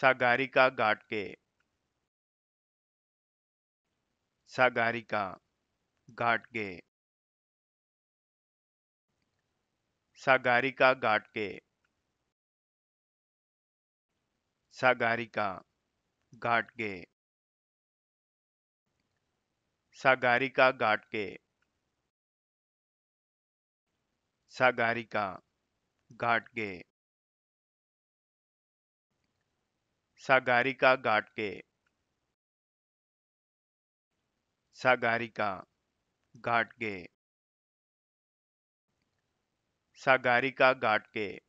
सागारिका घाट के सागारिका घाट के सागारिका घाट के सागारिका घाट के सागारिका घाट के सागारिका घाट के सागारिका घाट के सागारिका घाट के सागारिका घाट के